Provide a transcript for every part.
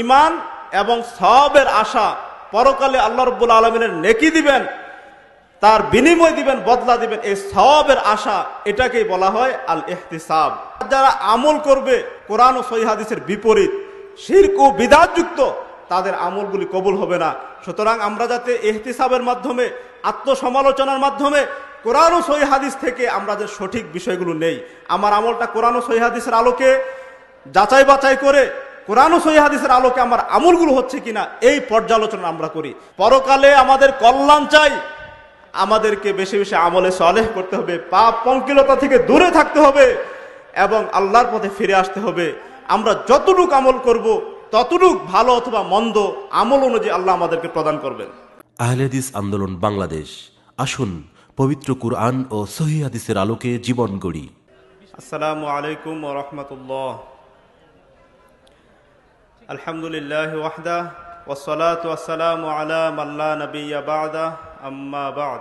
ইমান এবং সবের আশা পরকালে আল্লাহ রব্বুল আলমিনের নেকি দিবেন তার বিনিময় দিবেন বদলা দিবেন এই সবের আশা এটাকেই বলা হয় আল এহতিসাব যারা আমল করবে কোরআন ও সৈহাদিসের বিপরীত শির্ক ও বিদাতযুক্ত তাদের আমলগুলি কবুল হবে না সুতরাং আমরা যাতে এহতিসাবের মাধ্যমে আত্মসমালোচনার মাধ্যমে কোরআন ও সৈহাদিস থেকে আমরা যে সঠিক বিষয়গুলো নেই আমার আমলটা কোরআন ও সৈহাদিসের আলোকে যাচাই বাছাই করে কোরআন সহি হাদিসের আলোকে আমার আমলগুলো হচ্ছে কিনা এই পর্যালোচনা আমরা করি পরকালে আমাদের কল্যাণ চাই আমাদেরকে বেশি বেশি আমলে সলেহ করতে হবে পাপ পঙ্কিলতা থেকে দূরে থাকতে হবে এবং আল্লাহর পথে ফিরে আসতে হবে আমরা যতটুক আমল করব ততটুক ভালো অথবা মন্দ আমল অনুযায়ী আল্লাহ আমাদেরকে প্রদান করবেন আহলেদিস আন্দোলন বাংলাদেশ আসুন পবিত্র কুরআন ও সহিদিসের আলোকে জীবন গড়ি আসসালামু আলাইকুম রহমতুল্লাহ الحمد لله وحده والصلاة والسلام على من لا نبي بعده أما بعد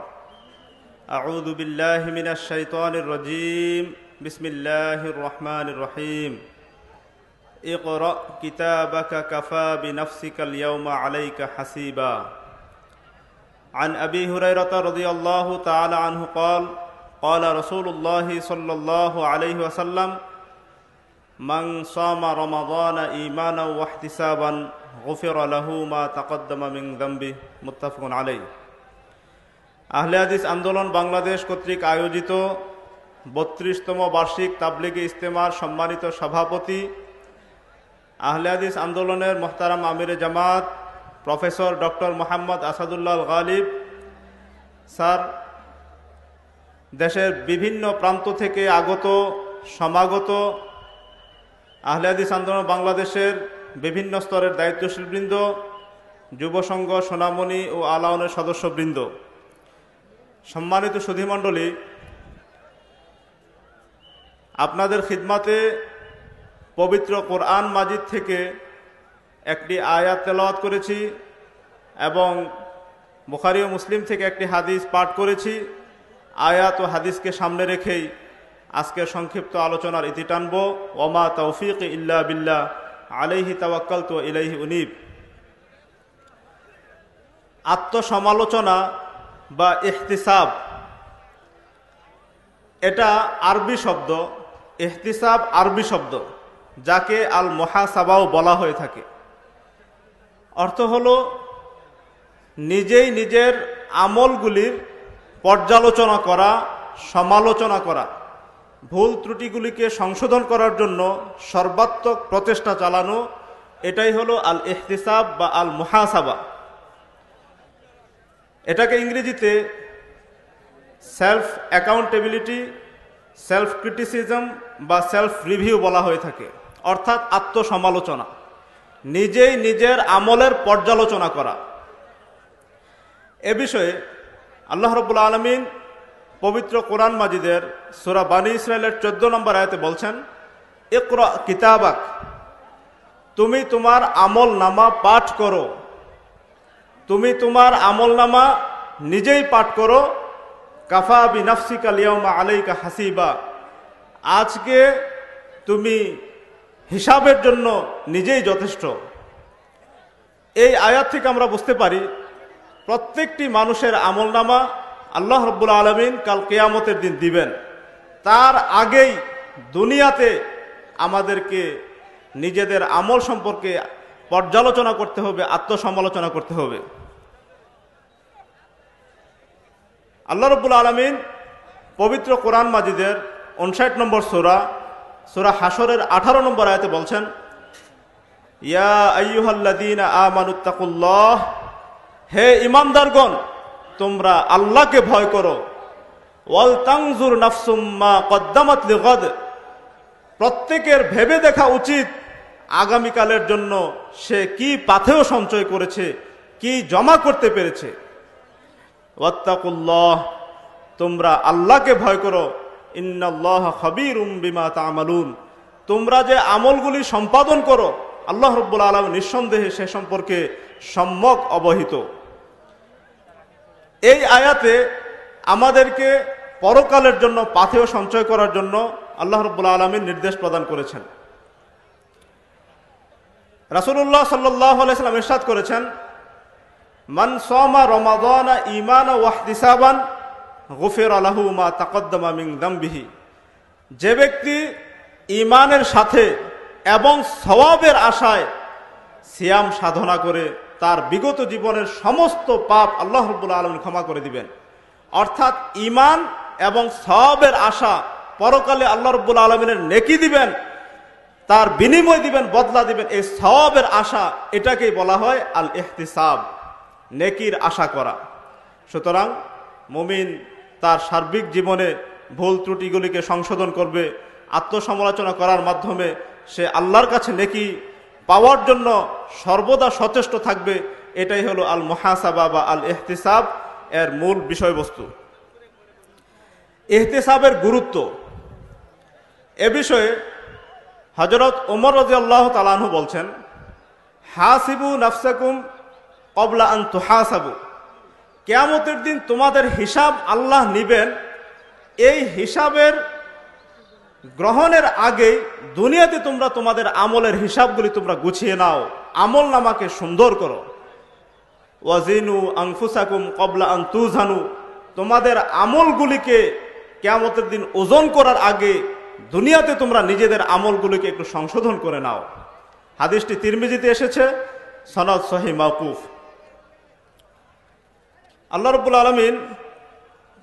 أعوذ بالله من الشيطان الرجيم بسم الله الرحمن الرحيم اقرأ كتابك كفى بنفسك اليوم عليك حسيبا عن أبي هريرة رضي الله تعالى عنه قال قال رسول الله صلى الله عليه وسلم من صام رمضان إيمانا واحتسابا غفر له ما تقدم من ذنبه متفق عليه আহলে হাদিস আন্দোলন বাংলাদেশ কর্তৃক আয়োজিত বত্রিশতম বার্ষিক তাবলিগি ইস্তেমার সম্মানিত সভাপতি আহলে হাদিস আন্দোলনের মোহতারাম আমিরে জামাত professor doctor Muhammad Asadullah Ghalib sir দেশের বিভিন্ন প্রান্ত থেকে আগত সমাগত আহলেদিস আন্দোলন বাংলাদেশের বিভিন্ন স্তরের দায়িত্বশীল যুব সংঘ সোনামণি ও আলাউনের সদস্যবৃন্দ সম্মানিত সুধীমণ্ডলী আপনাদের খিদমাতে পবিত্র কোরআন মাজিদ থেকে একটি আয়াত তেলাওয়াত করেছি এবং বুখারি ও মুসলিম থেকে একটি হাদিস পাঠ করেছি আয়াত ও হাদিসকে সামনে রেখেই আজকে সংক্ষিপ্ত আলোচনার ইতি টানব ওমা তৌফিক ইল্লা বিল্লা আলাইহি তাওয়াক্কাল তো ইলাইহি উনিব আত্মসমালোচনা বা ইহতিসাব এটা আরবি শব্দ ইহতিসাব আরবি শব্দ যাকে আল মহাসাবাও বলা হয়ে থাকে অর্থ হল নিজেই নিজের আমলগুলির পর্যালোচনা করা সমালোচনা করা ভুল ত্রুটিগুলিকে সংশোধন করার জন্য সর্বাত্মক প্রচেষ্টা চালানো এটাই হলো আল এহতিসাব বা আল মহাসাবা এটাকে ইংরেজিতে সেলফ অ্যাকাউন্টেবিলিটি সেলফ ক্রিটিসিজম বা সেলফ রিভিউ বলা হয়ে থাকে অর্থাৎ আত্মসমালোচনা নিজেই নিজের আমলের পর্যালোচনা করা এ বিষয়ে আল্লাহ রবুল্লা আলমিন পবিত্র কোরআন মাজিদের সোরা বানী ইসরায়েলের চোদ্দ নম্বর আয়তে বলছেন একরা কিতাবাক তুমি তোমার আমল নামা পাঠ করো তুমি তোমার আমল নামা নিজেই পাঠ করো কাফা বি নাফসিকা লিয়ামা আলাইকা হাসিবা আজকে তুমি হিসাবের জন্য নিজেই যথেষ্ট এই আয়াত থেকে আমরা বুঝতে পারি প্রত্যেকটি মানুষের আমলনামা আল্লাহ রব্বুল আলমিন কাল কেয়ামতের দিন দিবেন তার আগেই দুনিয়াতে আমাদেরকে নিজেদের আমল সম্পর্কে পর্যালোচনা করতে হবে আত্মসমালোচনা করতে হবে আল্লাহ রব্বুল আলমিন পবিত্র কোরআন মাজিদের উনষাট নম্বর সোরা সোরা হাসরের আঠারো নম্বর আয়তে বলছেন ইয়া আইয়ুহাল্লাদিন মানুত্তাকুল্লাহ হে ইমানদারগণ তোমরা আল্লাহকে ভয় করো নাফসুম্মা প্রত্যেকের ভেবে দেখা উচিত আগামীকালের জন্য সে কি পাথেও সঞ্চয় করেছে কি জমা করতে পেরেছে ওয়াত্তাকুল্লাহ তোমরা আল্লাহকে ভয় করো ইন্নাল্লাহ খবির বিমা তামালুন তোমরা যে আমলগুলি সম্পাদন করো আল্লাহ রব্বুল আলম নিঃসন্দেহে সে সম্পর্কে সম্যক অবহিত এই আয়াতে আমাদেরকে পরকালের জন্য পাথেয় সঞ্চয় করার জন্য আল্লাহ রব্লা আলমীর নির্দেশ প্রদান করেছেন রাসুল্লাহ সাল্লাহ আলাইসালাম ইরশাদ করেছেন মান সমা রমাদান ইমান ওয়াহদিসাবান গুফের আলাহু মা তাকদ্দমা মিং দাম্বিহি যে ব্যক্তি ইমানের সাথে এবং সওয়াবের আশায় সিয়াম সাধনা করে তার বিগত জীবনের সমস্ত পাপ আল্লাহ রব্বুল আলম ক্ষমা করে দিবেন অর্থাৎ ইমান এবং সবের আশা পরকালে আল্লাহ রব্বুল আলমিনের নেকি দিবেন তার বিনিময় দিবেন বদলা দিবেন এই সবের আশা এটাকেই বলা হয় আল এহতিসাব নেকির আশা করা সুতরাং মুমিন তার সার্বিক জীবনে ভুল ত্রুটিগুলিকে সংশোধন করবে আত্মসমালোচনা করার মাধ্যমে সে আল্লাহর কাছে নেকি পাওয়ার জন্য সর্বদা সচেষ্ট থাকবে এটাই হলো আল মহাসাবা বা আল এহতেসাব এর মূল বিষয়বস্তু এহতেসাবের গুরুত্ব এ বিষয়ে হজরত ওমর রাজি আল্লাহ তালাহু বলছেন হাসিবু নাফসাকুম কবলা আন হাসাবু কেয়ামতের দিন তোমাদের হিসাব আল্লাহ নিবেন এই হিসাবের গ্রহণের আগে দুনিয়াতে তোমরা তোমাদের আমলের হিসাবগুলি তোমরা গুছিয়ে নাও আমল নামাকে সুন্দর করো ওয়াজিনু আংফুসাকুম কবলা আন্তুজানু তোমাদের আমলগুলিকে কেয়ামতের দিন ওজন করার আগে দুনিয়াতে তোমরা নিজেদের আমলগুলিকে একটু সংশোধন করে নাও হাদিসটি তিরমিজিতে এসেছে সনদ সহি মাকুফ আল্লাহ রবুল আলমিন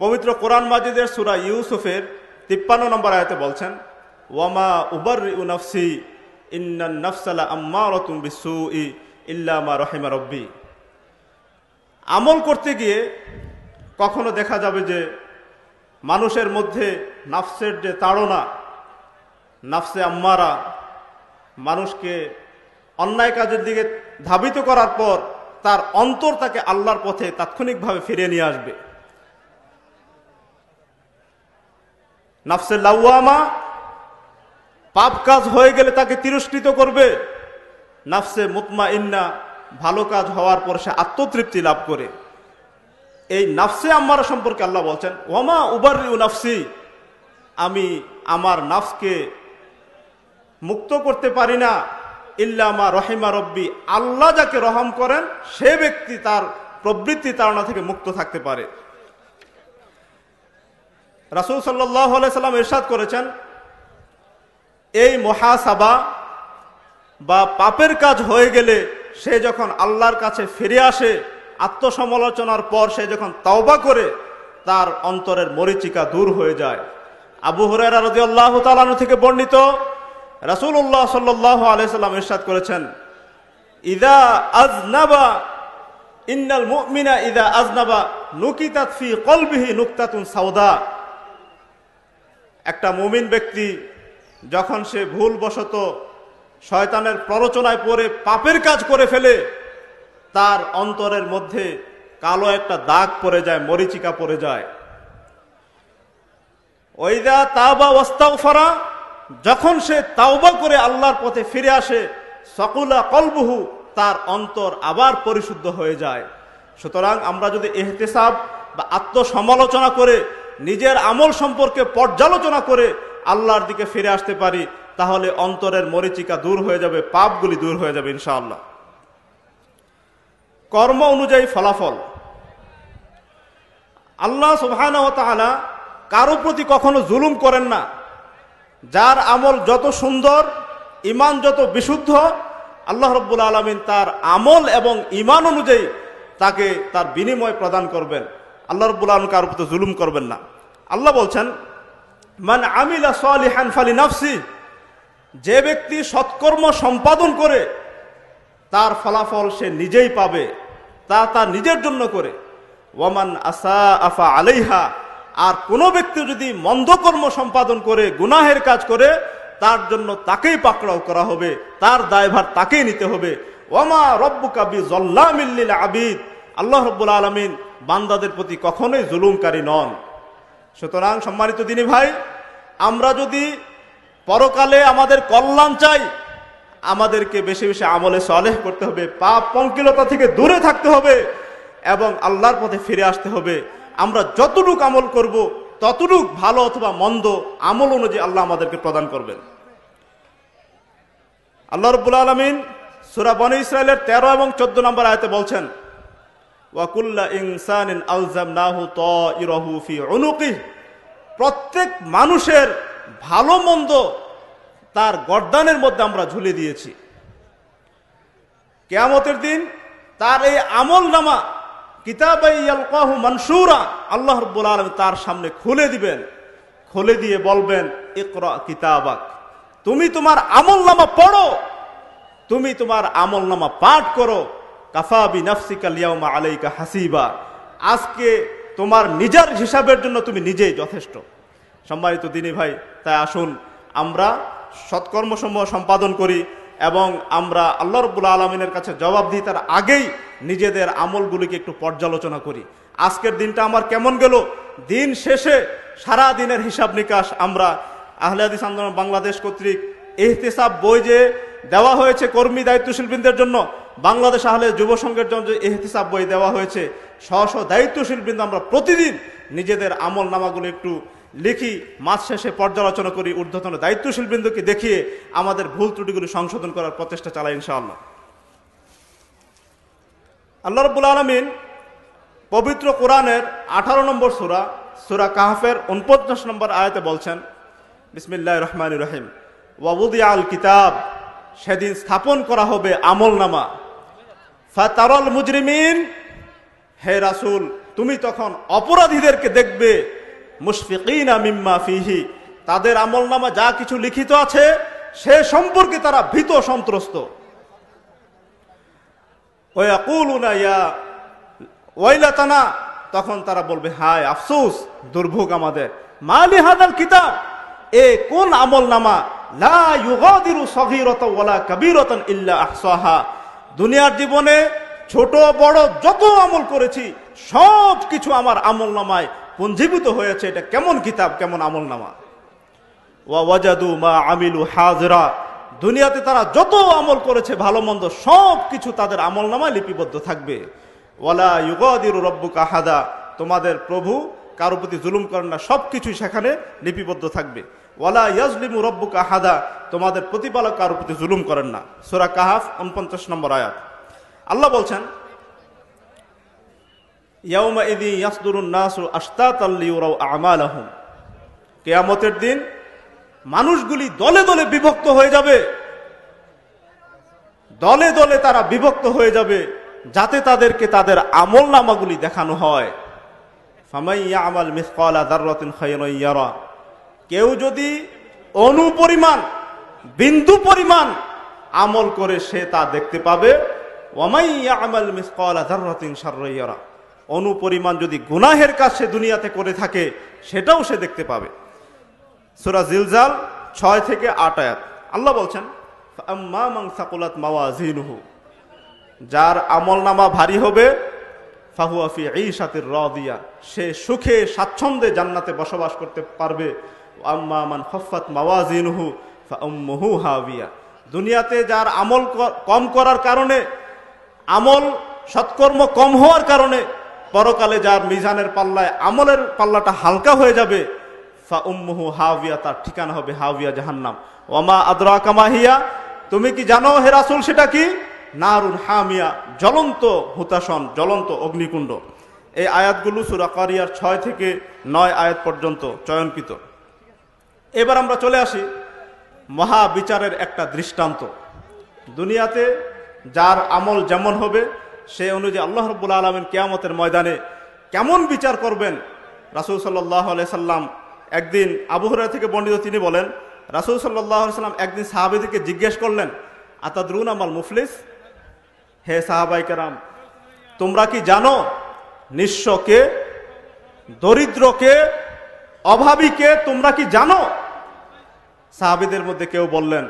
পবিত্র কোরআন মাজিদের সুরা ইউসুফের তিপ্পান্ন নম্বর আয়তে বলছেন ওয়ামা উবর উনফসি নফসালা আম্মা রতুম ই রহিমা রব্বি আমল করতে গিয়ে কখনো দেখা যাবে যে মানুষের মধ্যে নাফসের যে তাড়না নাফসে আম্মারা মানুষকে অন্যায় কাজের দিকে ধাবিত করার পর তার অন্তর তাকে আল্লাহর পথে তাৎক্ষণিকভাবে ফিরিয়ে নিয়ে আসবে নাফসে লাউয়ামা পাপ কাজ হয়ে গেলে তাকে তিরস্কৃত করবে নাফসে মুতমা ইন্না ভালো কাজ হওয়ার পর সে আত্মতৃপ্তি লাভ করে এই নাফসে আম্মার সম্পর্কে আল্লাহ বলছেন ওমা উবার নাফসি আমি আমার নাফসকে মুক্ত করতে পারি না ইল্লামা রহিমা রব্বি আল্লাহ যাকে রহম করেন সে ব্যক্তি তার প্রবৃত্তি তারা থেকে মুক্ত থাকতে পারে রাসুল সাল্লাহ সাল্লাম এরশাদ করেছেন এই মহাসাবা বা পাপের কাজ হয়ে গেলে সে যখন আল্লাহর কাছে ফিরে আসে আত্মসমালোচনার পর সে যখন তাওবা করে তার অন্তরের মরিচিকা দূর হয়ে যায় আবু হরেরা রাজি আল্লাহ তালানু থেকে বর্ণিত উল্লাহ সাল্লাহ আলাইসাল্লাম ইরশাদ করেছেন ইদা আজনাবা ইন্নাল মুমিনা ইদা আজনাবা নুকিতাত ফি কলবিহি নুকতাতুন সাউদা একটা মুমিন ব্যক্তি যখন সে ভুলবশত শয়তানের প্ররোচনায় পড়ে পাপের কাজ করে ফেলে তার অন্তরের মধ্যে কালো একটা দাগ পড়ে যায় মরিচিকা পড়ে যায় ওইদা যখন সে তাওবা করে আল্লাহর পথে ফিরে আসে সকুলা কলবহু তার অন্তর আবার পরিশুদ্ধ হয়ে যায় সুতরাং আমরা যদি এহতেসাব বা আত্মসমালোচনা করে নিজের আমল সম্পর্কে পর্যালোচনা করে আল্লাহর দিকে ফিরে আসতে পারি তাহলে অন্তরের মরিচিকা দূর হয়ে যাবে পাপগুলি দূর হয়ে যাবে ইনশাআল্লাহ কর্ম অনুযায়ী ফলাফল আল্লাহ সুবাহানা কারো প্রতি কখনো জুলুম করেন না যার আমল যত সুন্দর ইমান যত বিশুদ্ধ আল্লাহ রব্বুল আলমিন তার আমল এবং ইমান অনুযায়ী তাকে তার বিনিময় প্রদান করবেন আল্লাহ রব্বুল আলম কারোর প্রতি জুলুম করবেন না আল্লাহ বলছেন মানে আমিলা সালিহান ফালি নাফসি যে ব্যক্তি সৎকর্ম সম্পাদন করে তার ফলাফল সে নিজেই পাবে তা তার নিজের জন্য করে ওয়ামান আসা আফা আলাইহা আর কোনো ব্যক্তি যদি মন্দকর্ম সম্পাদন করে গুনাহের কাজ করে তার জন্য তাকেই পাকড়াও করা হবে তার দায়ভার তাকেই নিতে হবে ওমা রব্বু কাবি মিল্লিল আবিদ আল্লাহ রব্বুল আলমিন বান্দাদের প্রতি কখনোই জুলুমকারী নন সুতরাং সম্মানিত দিনী ভাই আমরা যদি পরকালে আমাদের কল্যাণ চাই আমাদেরকে বেশি বেশি আমলে সলেহ করতে হবে পাপ পঙ্কিলতা থেকে দূরে থাকতে হবে এবং আল্লাহর পথে ফিরে আসতে হবে আমরা যতটুক আমল করব ততটুক ভালো অথবা মন্দ আমল অনুযায়ী আল্লাহ আমাদেরকে প্রদান করবেন আল্লাহ রবুল্লা আলমিন সুরাবনী ইসরায়েলের তেরো এবং চোদ্দ নম্বর আয়তে বলছেন ওয়াকুল্লা ইনসানিন আলজাম নাহু তহু ফি প্রত্যেক মানুষের ভালো মন্দ তার গর্দানের মধ্যে আমরা ঝুলে দিয়েছি কেয়ামতের দিন তার এই আমল নামা কিতাবাহু মনসুরা আল্লাহ রব্বুল তার সামনে খুলে দিবেন খুলে দিয়ে বলবেন ইকরা কিতাবাক তুমি তোমার আমল নামা পড়ো তুমি তোমার আমল নামা পাঠ করো কাফাবি নাফসিকা লিয়াউমা আলাইকা হাসিবা আজকে তোমার নিজের হিসাবের জন্য তুমি নিজেই যথেষ্ট সম্মানিত দিনী ভাই তাই আসুন আমরা সৎকর্মসমূহ সম্পাদন করি এবং আমরা আল্লাহ রবুল্লা আলমিনের কাছে জবাব দিই তার আগেই নিজেদের আমলগুলিকে একটু পর্যালোচনা করি আজকের দিনটা আমার কেমন গেল দিন শেষে সারা দিনের হিসাব নিকাশ আমরা আহলেদিস আন্দোলন বাংলাদেশ কর্তৃক এহতেসাব বই যে দেওয়া হয়েছে কর্মী দায়িত্বশীলবৃন্দের জন্য বাংলাদেশ আহলে যুব সংঘের জন্য যে এহতিসাব বই দেওয়া হয়েছে স্ব স্ব দায়িত্বশীল বৃন্দ আমরা প্রতিদিন নিজেদের আমল নামাগুলো একটু লিখি মাস শেষে পর্যালোচনা করি ঊর্ধ্বতন দায়িত্বশীল বৃন্দকে দেখিয়ে আমাদের ভুল ত্রুটিগুলি সংশোধন করার প্রচেষ্টা চালাই ইনশাআল্লাহ আল্লাহ রবুল আলমিন পবিত্র কোরআনের আঠারো নম্বর সুরা সুরা কাহাফের উনপঞ্চাশ নম্বর আয়াতে বলছেন বিসমিল্লাহ রহমান রহিম ওয়াবুদিয়া আল কিতাব সেদিন স্থাপন করা হবে আমল নামা ফাতারল মুজরিমিন হে রাসুল তুমি তখন অপরাধীদেরকে দেখবে মুশফিকিনা মিম্মা ফিহি তাদের আমল নামা যা কিছু লিখিত আছে সে সম্পর্কে তারা ভীত সন্ত্রস্ত তখন তারা বলবে হায় আফসুস দুর্ভোগ আমাদের মালি হাদাল কিতাব এ কোন আমল নামা লা ইউগাদিরু সগীরাতান ওয়ালা কাবীরাতান ইল্লা আহসাহা দুনিয়ার জীবনে ছোট বড় যত আমল করেছি সব কিছু আমার আমল নামায় পঞ্জীভূত হয়েছে এটা কেমন কিতাব কেমন আমল নামা ওয়াজাদু মা আমিলু হাজরা দুনিয়াতে তারা যত আমল করেছে ভালো মন্দ সব কিছু তাদের আমল নামায় লিপিবদ্ধ থাকবে ওয়ালা ইউগাদির রব্বু কাহাদা তোমাদের প্রভু কারো প্রতি জুলুম করেন না সব কিছুই সেখানে লিপিবদ্ধ থাকবে ওয়ালা ইয়াজলিমু রব্বুকা হাদা তোমাদের প্রতিপালক কারো প্রতি জুলুম করেন না সোরা কাহাফ উনপঞ্চাশ নম্বর আয়াত আল্লাহ বলছেন ইয়াউমাইদি ইয়াসদুরুন নাসু আশতাত আল্লিউরাউ আমালাহুম কেয়ামতের দিন মানুষগুলি দলে দলে বিভক্ত হয়ে যাবে দলে দলে তারা বিভক্ত হয়ে যাবে যাতে তাদেরকে তাদের আমল নামাগুলি দেখানো হয় ফামাইয়া আমাল মিসকলা দাররতিন খায়রা কেউ যদি অনুপরিমাণ বিন্দু পরিমাণ আমল করে সে তা দেখতে পাবে অনুপরিমাণ যদি গুনাহের কাজ সে দুনিয়াতে করে থাকে সেটাও সে দেখতে পাবে সুরা জিলজাল ছয় থেকে আট আয়াত আল্লাহ বলছেন যার আমল নামা ভারী হবে ফাহুয়াফি এই সাথে র দিয়া সে সুখে স্বাচ্ছন্দ্যে জান্নাতে বসবাস করতে পারবে আম্মা মান হফাত দুনিয়াতে যার আমল কম করার কারণে আমল সৎকর্ম কম হওয়ার কারণে পরকালে যার মিজানের পাল্লায় আমলের পাল্লাটা হালকা হয়ে যাবে ফা হাউিয়া তার ঠিকানা হবে হাউিয়া জাহান্নাম ওমা আদরা কামাহিয়া তুমি কি জানো হে রাসুল সেটা কি নারুন হামিয়া জ্বলন্ত হুতাসন জ্বলন্ত অগ্নিকুণ্ড এই আয়াতগুলো সুরাকারিয়ার ছয় থেকে নয় আয়াত পর্যন্ত চয়নকৃত এবার আমরা চলে আসি মহাবিচারের একটা দৃষ্টান্ত দুনিয়াতে যার আমল যেমন হবে সে অনুযায়ী আল্লাহ রব্বুল আলমেন কেয়ামতের ময়দানে কেমন বিচার করবেন রাসুল সাল্লাহ সাল্লাম একদিন আবুহরা থেকে বন্ডিত তিনি বলেন রাসুল সাল্লাহ সাল্লাম একদিন সাহাবিদিকে জিজ্ঞেস করলেন আতাদরুন আমাল মুফলিস হে সাহাবাই কেরাম তোমরা কি জানো নিঃস্বকে দরিদ্রকে অভাবীকে তোমরা কি জানো সাহাবিদের মধ্যে কেউ বললেন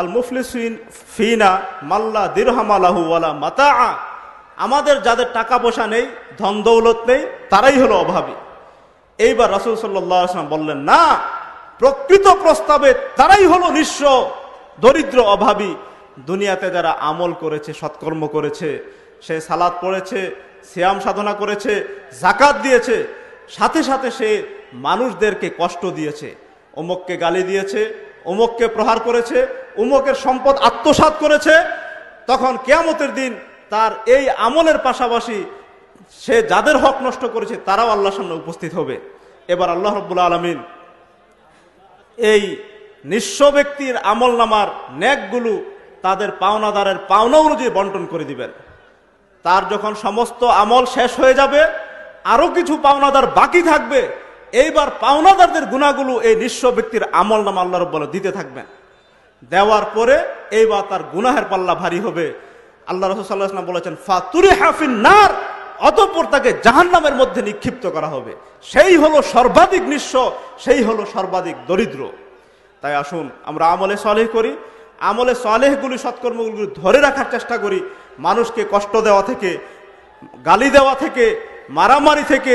আল মুফলিসিন ফিনা মাল্লা দিরহামালাহু ওয়ালা মাতা আমাদের যাদের টাকা পয়সা নেই ধন দৌলত নেই তারাই হলো অভাবী এইবার রাসুল সাল্লাম বললেন না প্রকৃত প্রস্তাবে তারাই হলো নিঃস্ব দরিদ্র অভাবী দুনিয়াতে যারা আমল করেছে সৎকর্ম করেছে সে সালাদ পড়েছে শ্যাম সাধনা করেছে জাকাত দিয়েছে সাথে সাথে সে মানুষদেরকে কষ্ট দিয়েছে অমুককে গালি দিয়েছে অমুককে প্রহার করেছে অমুকের সম্পদ আত্মসাত করেছে তখন কেয়ামতের দিন তার এই আমলের পাশাপাশি সে যাদের হক নষ্ট করেছে তারাও আল্লাহর সামনে উপস্থিত হবে এবার আল্লাহ রব্বুল্লা আলমিন এই নিঃস্ব ব্যক্তির আমল নামার ন্যাকগুলো তাদের পাওনাদারের পাওনা অনুযায়ী বন্টন করে দিবেন তার যখন সমস্ত আমল শেষ হয়ে যাবে আরও কিছু পাওনাদার বাকি থাকবে এইবার পাওনাদারদের গুণাগুলো এই নিঃস্ব ব্যক্তির আমল নাম আল্লাহ রব্বাল দিতে থাকবেন দেওয়ার পরে এইবার তার গুনাহের পাল্লা ভারী হবে আল্লাহ রসুল্লাহাম বলেছেন ফাতুরি হাফিন নার অতঃপর তাকে জাহান নামের মধ্যে নিক্ষিপ্ত করা হবে সেই হলো সর্বাধিক নিঃস্ব সেই হলো সর্বাধিক দরিদ্র তাই আসুন আমরা আমলে সলেহ করি আমলে সলেহগুলি সৎকর্মগুলি ধরে রাখার চেষ্টা করি মানুষকে কষ্ট দেওয়া থেকে গালি দেওয়া থেকে মারামারি থেকে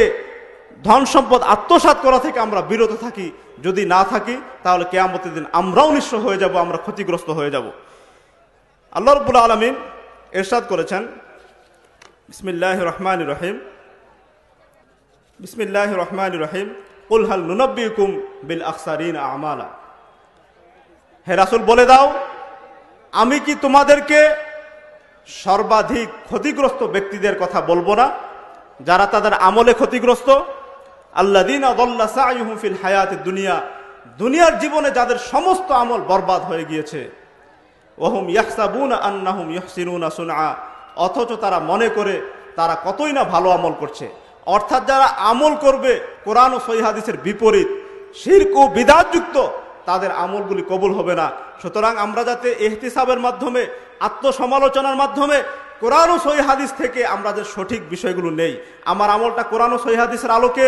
ধন সম্পদ আত্মসাত করা থেকে আমরা বিরত থাকি যদি না থাকি তাহলে কেয়ামতের দিন আমরাও নিঃস্ব হয়ে যাব আমরা ক্ষতিগ্রস্ত হয়ে যাব আল্লাহ রবুল্লা আলমিন এরশাদ করেছেন বিসমিল্লাহ রহমান রহিম বিসমিল্লাহ রহমান রহিম উলহাল হাল নুনব্বিকুম বিল আকসারিন আমালা হে রাসুল বলে দাও আমি কি তোমাদেরকে সর্বাধিক ক্ষতিগ্রস্ত ব্যক্তিদের কথা বলবো না যারা তাদের আমলে ক্ষতিগ্রস্ত দুনিয়া দুনিয়ার জীবনে যাদের সমস্ত আমল বরবাদ হয়ে গিয়েছে ওহম ইয়াহসাবুন আন্নাহুম ইহসিনুনা সুনা অথচ তারা মনে করে তারা কতই না ভালো আমল করছে অর্থাৎ যারা আমল করবে কোরআন ও সৈহাদিসের বিপরীত শির্ক ও বিদাতযুক্ত তাদের আমলগুলি কবুল হবে না সুতরাং আমরা যাতে এহতিসাবের মাধ্যমে আত্মসমালোচনার মাধ্যমে কোরআন ও সৈহাদিস থেকে আমরা যে সঠিক বিষয়গুলো নেই আমার আমলটা কোরআন ও সৈহাদিসের আলোকে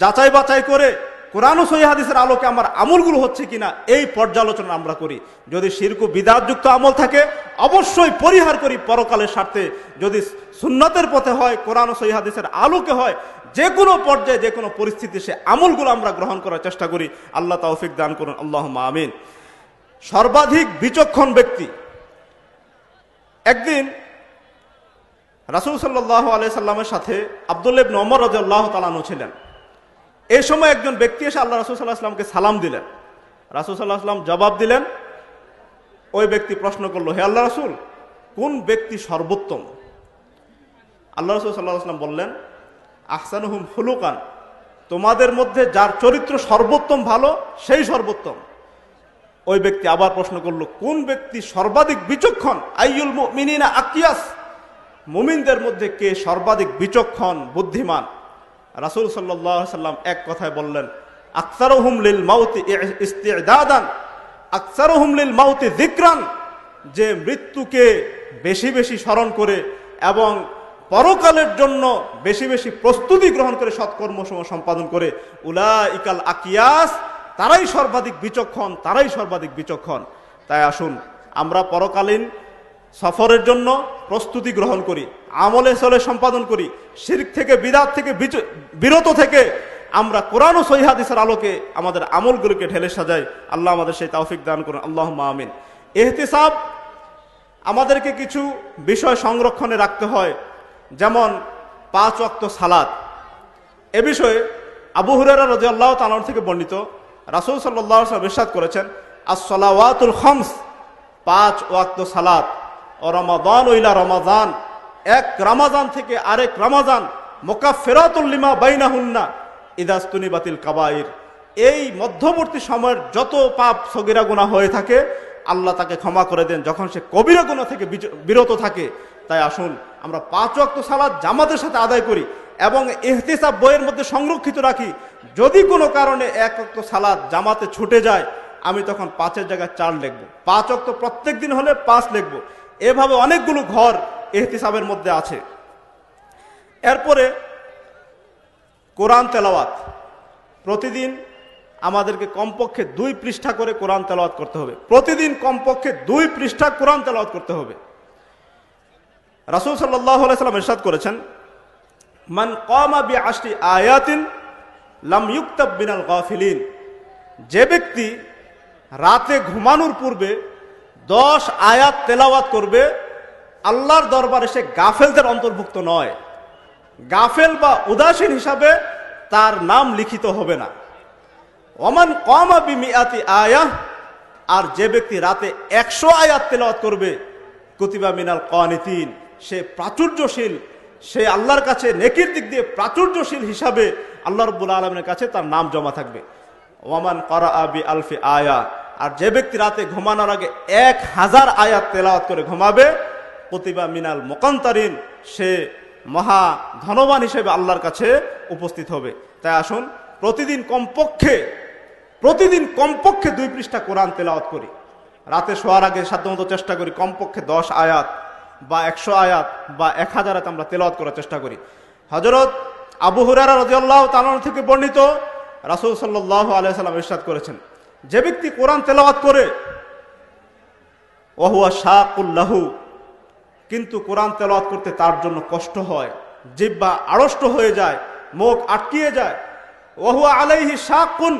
যাচাই বাছাই করে কোরআন সহি হাদিসের আলোকে আমার আমলগুলো হচ্ছে কিনা এই পর্যালোচনা আমরা করি যদি শিরকু বিদাতযুক্ত আমল থাকে অবশ্যই পরিহার করি পরকালের স্বার্থে যদি সুন্নতের পথে হয় কোরআন সহি হাদিসের আলোকে হয় যে কোনো পর্যায়ে যে কোনো পরিস্থিতি সে আমলগুলো আমরা গ্রহণ করার চেষ্টা করি আল্লাহ তৌফিক দান করুন আল্লাহ আমিন সর্বাধিক বিচক্ষণ ব্যক্তি একদিন রাসুল সাল্লাহ আলিয়া সাল্লামের সাথে আবদুল্লেব নমর রাজা আল্লাহ ছিলেন এই সময় একজন ব্যক্তি এসে আল্লাহ রাসুল সাল্লাহ আসলামকে সালাম দিলেন রাসুল সাল্লাহ আসলাম জবাব দিলেন ওই ব্যক্তি প্রশ্ন করলো হে আল্লাহ রাসুল কোন ব্যক্তি সর্বোত্তম আল্লাহ রসুল সাল্লাহ আসলাম বললেন আহসান হুম হুলুকান তোমাদের মধ্যে যার চরিত্র সর্বোত্তম ভালো সেই সর্বোত্তম ওই ব্যক্তি আবার প্রশ্ন করলো কোন ব্যক্তি সর্বাধিক বিচক্ষণ আইউল মিনিনা আকিয়াস মুমিনদের মধ্যে কে সর্বাধিক বিচক্ষণ বুদ্ধিমান রাসুল সাল্লাম এক কথায় বললেন আকসার হুমলিল মাউতি ইস্তিদাদান আকসার হুমলিল মাউতি জিক্রান যে মৃত্যুকে বেশি বেশি স্মরণ করে এবং পরকালের জন্য বেশি বেশি প্রস্তুতি গ্রহণ করে সৎকর্ম সম্পাদন করে উলা ইকাল আকিয়াস তারাই সর্বাধিক বিচক্ষণ তারাই সর্বাধিক বিচক্ষণ তাই আসুন আমরা পরকালীন সফরের জন্য প্রস্তুতি গ্রহণ করি আমলে সলে সম্পাদন করি শির্ক থেকে বিরাত থেকে বিরত থেকে আমরা কোরআন ও সহিহাদিসের আলোকে আমাদের আমলগুলোকে ঢেলে সাজাই আল্লাহ আমাদের সেই তাওফিক দান করুন আল্লাহ মামিন এহতিসাব আমাদেরকে কিছু বিষয় সংরক্ষণে রাখতে হয় যেমন পাঁচ অক্ত সালাত এ বিষয়ে আবু হুরেরা রাজি আল্লাহ তালন থেকে বর্ণিত রাসুল সাল্লাহ বিশ্বাস ইসাদ করেছেন সলাওয়াতুল খমস পাঁচ ওয়াক্ত সালাত রমাদান ওইলা রমাদান এক রামাজান থেকে আরেক রামাজান মোকা ফেরাতুল্লিমা বাইনা হুন্না ইদাস্তুনি বাতিল কাবাইর এই মধ্যবর্তী সময়ের যত পাপ সগিরা গুণা হয়ে থাকে আল্লাহ তাকে ক্ষমা করে দেন যখন সে কবিরা গুণা থেকে বিরত থাকে তাই আসুন আমরা পাঁচ অক্ত সালাদ জামাতের সাথে আদায় করি এবং এহতেসাব বইয়ের মধ্যে সংরক্ষিত রাখি যদি কোনো কারণে এক অক্ত সালাদ জামাতে ছুটে যায় আমি তখন পাঁচের জায়গায় চার লিখবো পাঁচ অক্ত প্রত্যেক দিন হলে পাঁচ লিখবো এভাবে অনেকগুলো ঘর এহতিসাবের মধ্যে আছে এরপরে কোরআন তেলাওয়াত প্রতিদিন আমাদেরকে কমপক্ষে দুই পৃষ্ঠা করে কোরআন তেলাওয়াত করতে হবে প্রতিদিন কমপক্ষে দুই পৃষ্ঠা কোরআন তেলাওয়াত করতে হবে রাসুল সাল্লাহ আলাইসাল্লাম ইরশাদ করেছেন মান কম আবি আশটি আয়াতিন লাম ইউক্তাব বিনাল গাফিলিন যে ব্যক্তি রাতে ঘুমানোর পূর্বে দশ আয়াত তেলাওয়াত করবে আল্লাহর দরবারে সে গাফেলদের অন্তর্ভুক্ত নয় গাফেল বা উদাসীন হিসাবে তার নাম লিখিত হবে না অমান কমা মিয়াতি আয়া আর যে ব্যক্তি রাতে একশো আয়াত তেলাওয়াত করবে কুতিবা মিনাল কনিতিন সে প্রাচুর্যশীল সে আল্লাহর কাছে নেকির দিক দিয়ে প্রাচুর্যশীল হিসাবে আল্লাহ রবুল্লা আলমের কাছে তার নাম জমা থাকবে ওমান করা আবি আলফি আয়া আর যে ব্যক্তি রাতে ঘুমানোর আগে এক হাজার আয়াত তেলাওয়াত করে ঘুমাবে প্রতিভা মিনাল মোকান্তরিন সে মহা ধনবান হিসেবে আল্লাহর কাছে উপস্থিত হবে তাই আসুন প্রতিদিন কমপক্ষে প্রতিদিন কমপক্ষে দুই পৃষ্ঠা কোরআন তেলাওয়াত করি রাতে শোয়ার আগে সাধ্যমতো চেষ্টা করি কমপক্ষে দশ আয়াত বা একশো আয়াত বা এক হাজারাত আমরা তেলাওয়াত করার চেষ্টা করি হজরত আবু হুরারা রাজিউল্লাহ তালন থেকে বর্ণিত রাসুল সাল্লাহ আলিয়া সাল্লাম ইসাদ করেছেন যে ব্যক্তি কোরআন তেলাওয়াত করে ওহুয়া শাহুল্লাহু কিন্তু কোরআন তেলাওয়াত করতে তার জন্য কষ্ট হয় জিব্বা আড়ষ্ট হয়ে যায় মুখ আটকিয়ে যায় ওহুয়া আলাইহি শাকুন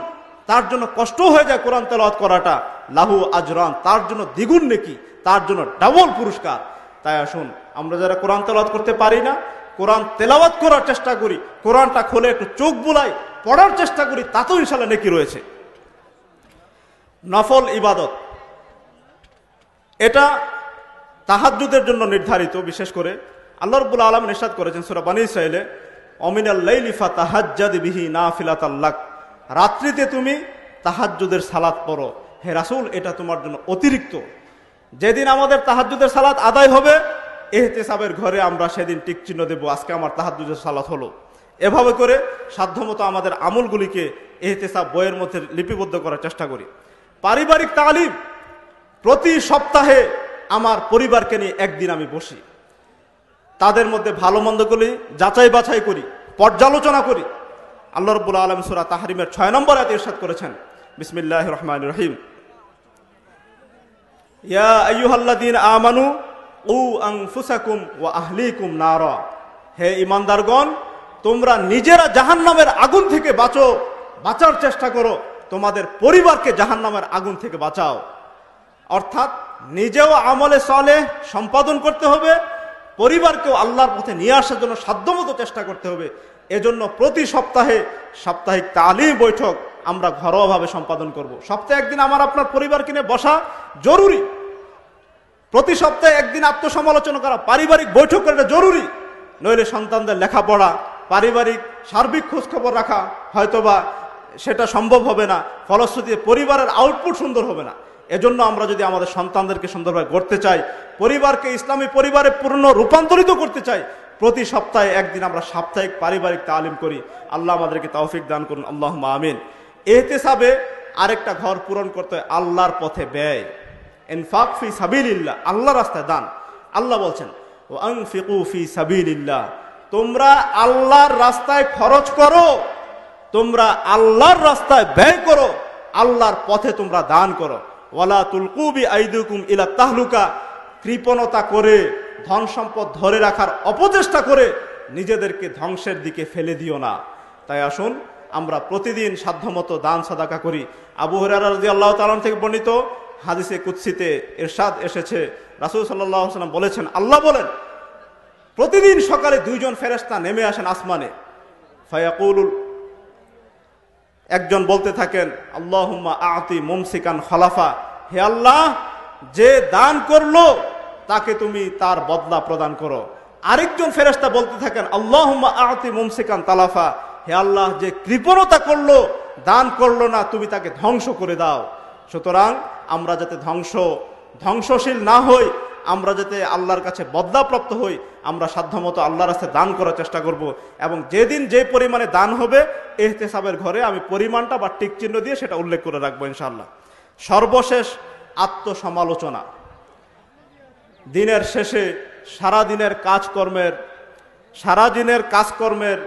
তার জন্য কষ্ট হয়ে যায় কোরআন তেলাওয়াত করাটা লাহু আজরান তার জন্য দ্বিগুণ নেকি তার জন্য ডাবল পুরস্কার তাই আসুন আমরা যারা কোরআন তেলাওয়াত করতে পারি না কোরআন তেলাওয়াত করার চেষ্টা করি কোরআনটা খোলে একটু চোখ বুলাই পড়ার চেষ্টা করি তাতেও ইনশাল্লাহ নেকি রয়েছে নফল ইবাদত এটা তাহাজুদের জন্য নির্ধারিত বিশেষ করে আল্লাহ রবুল আলম নিঃসাদ করেছেন সুরাবানি সাইলে অমিনাল্লাইলিফা তাহাজ্জাদ বিহি না ফিলাত আল্লাহ রাত্রিতে তুমি তাহাজুদের সালাত পড়ো হে রাসুল এটা তোমার জন্য অতিরিক্ত যেদিন আমাদের তাহাজুদের সালাত আদায় হবে এহতেসাবের ঘরে আমরা সেদিন টিকচিহ্ন দেবো আজকে আমার তাহাজুদের সালাত হলো এভাবে করে সাধ্যমতো আমাদের আমলগুলিকে এহতেসাব বইয়ের মধ্যে লিপিবদ্ধ করার চেষ্টা করি পারিবারিক তালিম প্রতি সপ্তাহে আমার পরিবারকে নিয়ে একদিন আমি বসি তাদের মধ্যে ভালো মন্দগুলি যাচাই বাছাই করি পর্যালোচনা করি আল্লাহ রব্বুল আলম সুরা তাহারিমের ছয় নম্বর এত ইরশাদ করেছেন বিসমিল্লাহ রহমান রহিম আমানু উ ও হে ইমানদারগণ তোমরা নিজেরা জাহান্নামের আগুন থেকে বাঁচো বাঁচার চেষ্টা করো তোমাদের পরিবারকে জাহান নামের আগুন থেকে বাঁচাও অর্থাৎ নিজেও আমলে চলে সম্পাদন করতে হবে পরিবারকেও আল্লাহর পথে নিয়ে আসার জন্য সাধ্যমতো চেষ্টা করতে হবে এজন্য প্রতি সপ্তাহে সাপ্তাহিক তালিম বৈঠক আমরা ঘরোয়াভাবে সম্পাদন করব। সপ্তাহে একদিন আমার আপনার পরিবার কিনে বসা জরুরি প্রতি সপ্তাহে একদিন আত্মসমালোচনা করা পারিবারিক বৈঠক করাটা জরুরি নইলে সন্তানদের লেখাপড়া পারিবারিক সার্বিক খোঁজখবর রাখা হয়তোবা সেটা সম্ভব হবে না ফলশ্রুতিতে পরিবারের আউটপুট সুন্দর হবে না এজন্য আমরা যদি আমাদের সন্তানদেরকে সুন্দরভাবে গড়তে চাই পরিবারকে ইসলামী পরিবারে পূর্ণ রূপান্তরিত করতে চাই প্রতি সপ্তাহে একদিন আমরা সাপ্তাহিক পারিবারিক তালিম করি আল্লাহ আমাদেরকে তৌফিক দান করুন আল্লাহ আমিন সাবে আরেকটা ঘর পূরণ করতে হয় আল্লাহর পথে ব্যয় ইনফাক ফি ইল্লাহ আল্লাহ রাস্তায় দান আল্লাহ বলছেন ওয়াং ফিকু ফি ইল্লাহ তোমরা আল্লাহর রাস্তায় খরচ করো তোমরা আল্লাহর রাস্তায় ব্যয় করো আল্লাহর পথে তোমরা দান করো ওয়ালা তুলকুবি আইদুকুম ইলা তাহলুকা কৃপণতা করে ধন সম্পদ ধরে রাখার অপচেষ্টা করে নিজেদেরকে ধ্বংসের দিকে ফেলে দিও না তাই আসুন আমরা প্রতিদিন সাধ্যমতো দান সাদাকা করি আবু হরারি আল্লাহ তালন থেকে বর্ণিত হাদিসে কুৎসিতে এরশাদ এসেছে রাসুল সাল্লাম বলেছেন আল্লাহ বলেন প্রতিদিন সকালে দুইজন ফেরেস্তা নেমে আসেন আসমানে ফায়াকুল একজন বলতে থাকেন আল্লাহ আতি মুমসিকান খলাফা হে আল্লাহ যে দান করলো তাকে তুমি তার বদলা প্রদান করো আরেকজন ফেরেস্তা বলতে থাকেন আল্লাহ আতি মুমসিকান তালাফা হে আল্লাহ যে কৃপণতা করলো দান করলো না তুমি তাকে ধ্বংস করে দাও সুতরাং আমরা যাতে ধ্বংস ধ্বংসশীল না হই আমরা যাতে আল্লাহর কাছে বদলাপ্রাপ্ত হই আমরা সাধ্যমতো আল্লাহর কাছে দান করার চেষ্টা করব এবং যেদিন যে পরিমাণে দান হবে এহতেসাবের ঘরে আমি পরিমাণটা বা টিকচিহ্ন দিয়ে সেটা উল্লেখ করে রাখবো ইনশাল্লাহ সর্বশেষ আত্মসমালোচনা দিনের শেষে সারাদিনের কাজকর্মের সারাদিনের কাজকর্মের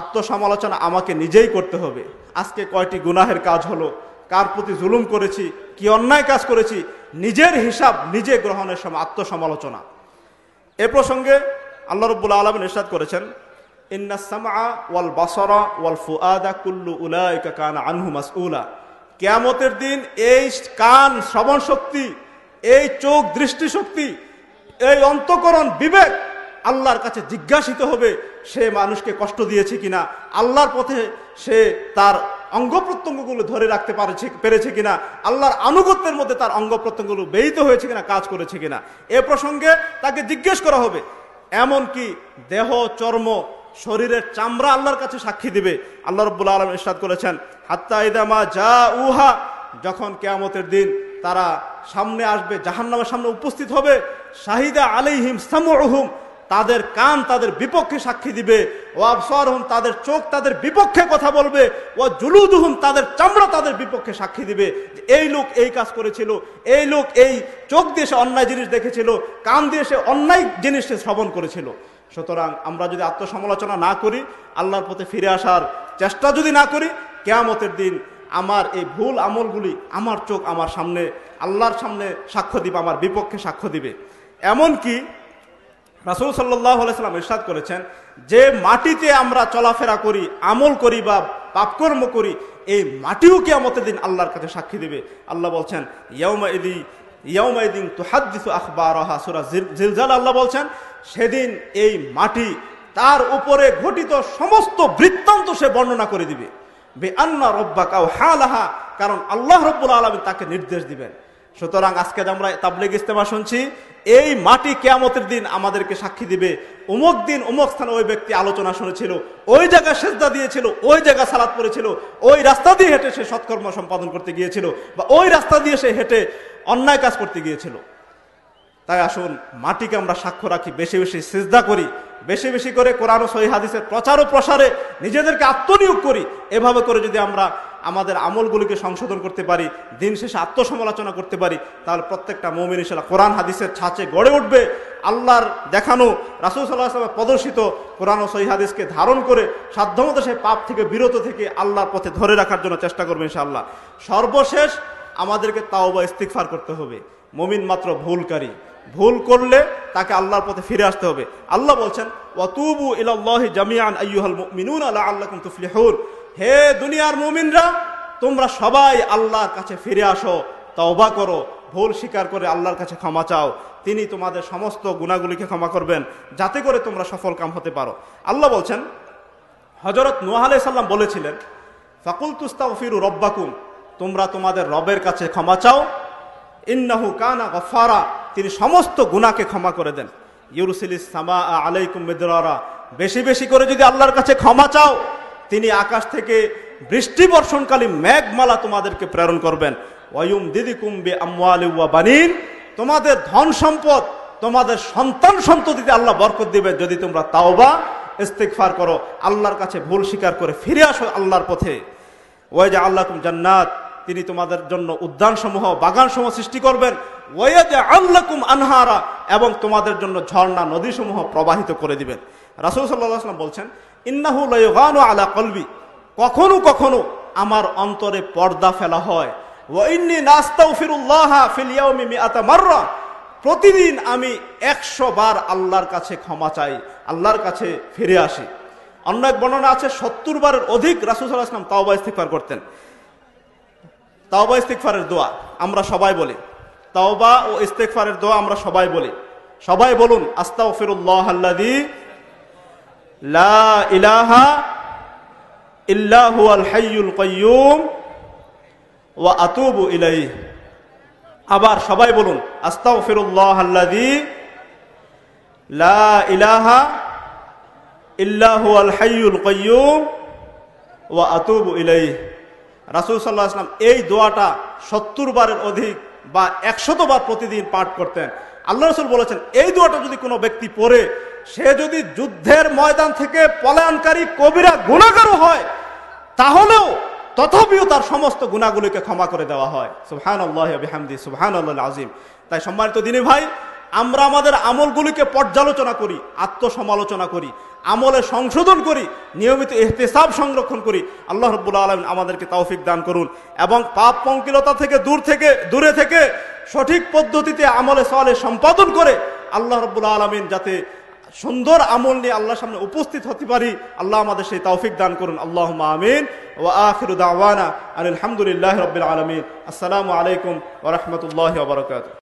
আত্মসমালোচনা আমাকে নিজেই করতে হবে আজকে কয়টি গুনাহের কাজ হলো কার প্রতি জুলুম করেছি কি অন্যায় কাজ করেছি নিজের হিসাব নিজে গ্রহণের সময় আত্মসমালোচনা এ প্রসঙ্গে আল্লাহ রব্বুল আলম নিষাদ করেছেন ইন্না ওয়াল ওয়াল কুল্লু আনহু কেয়ামতের দিন এই কান শ্রবণ শক্তি এই চোখ দৃষ্টিশক্তি এই অন্তকরণ বিবেক আল্লাহর কাছে জিজ্ঞাসিত হবে সে মানুষকে কষ্ট দিয়েছে কিনা আল্লাহর পথে সে তার অঙ্গ প্রত্যঙ্গগুলো ধরে রাখতে পারছে পেরেছে কিনা আল্লাহর আনুগত্যের মধ্যে তার অঙ্গ প্রত্যঙ্গগুলো ব্যয়িত হয়েছে কিনা কাজ করেছে কিনা এ প্রসঙ্গে তাকে জিজ্ঞেস করা হবে এমন কি দেহ চর্ম শরীরের চামড়া আল্লাহর কাছে সাক্ষী দিবে আল্লাহ রব্বুল আলম ইসাদ করেছেন হাত্তা ইদামা যা উহা যখন কেয়ামতের দিন তারা সামনে আসবে জাহান্নামের সামনে উপস্থিত হবে শাহিদা আলিহিম সামুহুম তাদের কান তাদের বিপক্ষে সাক্ষী দিবে ও আবসর হুম তাদের চোখ তাদের বিপক্ষে কথা বলবে ও জুলুদ হুম তাদের চামড়া তাদের বিপক্ষে সাক্ষী দিবে এই লোক এই কাজ করেছিল এই লোক এই চোখ দিয়ে সে অন্যায় জিনিস দেখেছিল কান দিয়ে সে অন্যায় জিনিস সে শ্রবণ করেছিল সুতরাং আমরা যদি আত্মসমালোচনা না করি আল্লাহর পথে ফিরে আসার চেষ্টা যদি না করি কেয়ামতের দিন আমার এই ভুল আমলগুলি আমার চোখ আমার সামনে আল্লাহর সামনে সাক্ষ্য দিবে আমার বিপক্ষে সাক্ষ্য দিবে এমন কি রাসুল সাল্লাম ইসাদ করেছেন যে মাটিতে আমরা চলাফেরা করি আমল করি বা পাপকর্ম করি এই মাটিও কে আমাদের দিন আল্লাহর কাছে সাক্ষী দেবে আল্লাহ বলছেন জিলজাল আল্লাহ বলছেন সেদিন এই মাটি তার উপরে ঘটিত সমস্ত বৃত্তান্ত সে বর্ণনা করে দিবে বে আন্না রব্বা কাউ হা কারণ আল্লাহ রব্বুল আলমী তাকে নির্দেশ দিবেন সুতরাং আজকে আমরা তাবলিগ ইস্তেমা শুনছি এই মাটি কেয়ামতের দিন আমাদেরকে সাক্ষী দিবে অমুক দিন অমুক স্থানে ওই ব্যক্তি আলোচনা শুনেছিল ওই জায়গায় সেজদা দিয়েছিল ওই জায়গা সালাদ পড়েছিল ওই রাস্তা দিয়ে হেঁটে সে সৎকর্ম সম্পাদন করতে গিয়েছিল বা ওই রাস্তা দিয়ে সে হেঁটে অন্যায় কাজ করতে গিয়েছিল তাই আসুন মাটিকে আমরা সাক্ষ্য রাখি বেশি বেশি সেজদা করি বেশি বেশি করে কোরআন সহি হাদিসের প্রচার ও প্রসারে নিজেদেরকে আত্মনিয়োগ করি এভাবে করে যদি আমরা আমাদের আমলগুলিকে সংশোধন করতে পারি দিন শেষে আত্মসমালোচনা করতে পারি তাহলে প্রত্যেকটা মৌমিন ইসলাম কোরআন হাদিসের ছাঁচে গড়ে উঠবে আল্লাহর দেখানো রাসুল সাল্লাহ প্রদর্শিত কোরআন ও সহি হাদিসকে ধারণ করে সাধ্যমতো সেই পাপ থেকে বিরত থেকে আল্লাহর পথে ধরে রাখার জন্য চেষ্টা করবে ইনশাআল্লাহ সর্বশেষ আমাদেরকে তাও বা ইস্তিকফার করতে হবে মমিন মাত্র ভুলকারী ভুল করলে তাকে আল্লাহর পথে ফিরে আসতে হবে আল্লাহ বলছেন ওয়াতুবু ইলাল্লাহি জামিয়ান আইয়ুহাল মুমিনুন লাআল্লাকুম তুফলিহুন হে দুনিয়ার মুমিনরা তোমরা সবাই আল্লাহর কাছে ফিরে আসো তওবা করো ভুল স্বীকার করে আল্লাহর কাছে ক্ষমা চাও তিনি তোমাদের সমস্ত গুণাগুলিকে ক্ষমা করবেন যাতে করে তোমরা সফল কাম হতে পারো আল্লাহ বলছেন হজরত নোয়াহ সাল্লাম বলেছিলেন ফাকুল ফিরু রব্বাকুম তোমরা তোমাদের রবের কাছে ক্ষমা চাও ইন্নাহু কানা গফারা তিনি সমস্ত গুণাকে ক্ষমা করে দেন ইউরুসিল সামা আলাইকুম মিদরা বেশি বেশি করে যদি আল্লাহর কাছে ক্ষমা চাও তিনি আকাশ থেকে বৃষ্টি বর্ষণকালী মেঘমালা তোমাদেরকে প্রেরণ করবেন ওয়ুম দিদি কুম্বে ওয়া বানিন তোমাদের ধন সম্পদ তোমাদের সন্তান সন্ততিতে আল্লাহ বরকত দিবে যদি তোমরা তাওবা ইস্তেকফার করো আল্লাহর কাছে ভুল স্বীকার করে ফিরে আসো আল্লাহর পথে ওয়াজা আল্লাহ জান্নাত তিনি তোমাদের জন্য উদ্যানসমূহ বাগানসমূহ সৃষ্টি করবেন আনহারা এবং তোমাদের জন্য ঝর্ণা নদীসমূহ প্রবাহিত করে দিবেন রাসুল সাল্লাম আসলাম বলছেন ইন্নাহু লয়গান আলা কলবি কখনো কখনো আমার অন্তরে পর্দা ফেলা হয় ওয়াইন্নি নাস্তাউ ফিরুল্লাহ ফিলিয়াউমি মিআতা মাররা প্রতিদিন আমি একশো বার আল্লাহর কাছে ক্ষমা চাই আল্লাহর কাছে ফিরে আসি অন্য এক বর্ণনা আছে সত্তর বারের অধিক রাসুসাল্লাহ ইসলাম তাওবা ইস্তিকফার করতেন তাওবা ইস্তিকফারের দোয়া আমরা সবাই বলি তাওবা ও ইস্তেকফারের দোয়া আমরা সবাই বলি সবাই বলুন আস্তাও ফিরুল্লাহ আল্লাদি লা ইলাহা ওয়া আতুবু ইলাই আবার সবাই বলুন লা ইলাহা ইলাই রাসুল সাল্লাহ আসলাম এই দোয়াটা সত্তর বারের অধিক বা একশতবার প্রতিদিন পাঠ করতেন আল্লাহ রসুল বলেছেন এই দোয়াটা যদি কোনো ব্যক্তি পড়ে সে যদি যুদ্ধের ময়দান থেকে পলায়নকারী কবিরা গুণাগারও হয় তাহলেও তথাপিও তার সমস্ত গুণাগুলিকে ক্ষমা করে দেওয়া হয় সুহান আল্লাহ সুহান আল্লাহ আজিম তাই সম্মানিত দিনী ভাই আমরা আমাদের আমলগুলিকে পর্যালোচনা করি আত্মসমালোচনা করি আমলে সংশোধন করি নিয়মিত এহতেসাব সংরক্ষণ করি আল্লাহ রব্বুল্লা আলম আমাদেরকে তৌফিক দান করুন এবং পাপ পঙ্কিলতা থেকে দূর থেকে দূরে থেকে সঠিক পদ্ধতিতে আমলে সলে সম্পাদন করে আল্লাহ রব্বুল্লা আলমিন যাতে সুন্দর আমল নিয়ে আল্লাহর সামনে উপস্থিত হতে পারি আল্লাহ আমাদের সেই তৌফিক দান করুন আল্লাহ আমিন ও আখির দাওয়ানা আলহামদুলিল্লাহ রবিল আলমিন আসসালামু আলাইকুম ওরহমতুল্লাহ বারকাত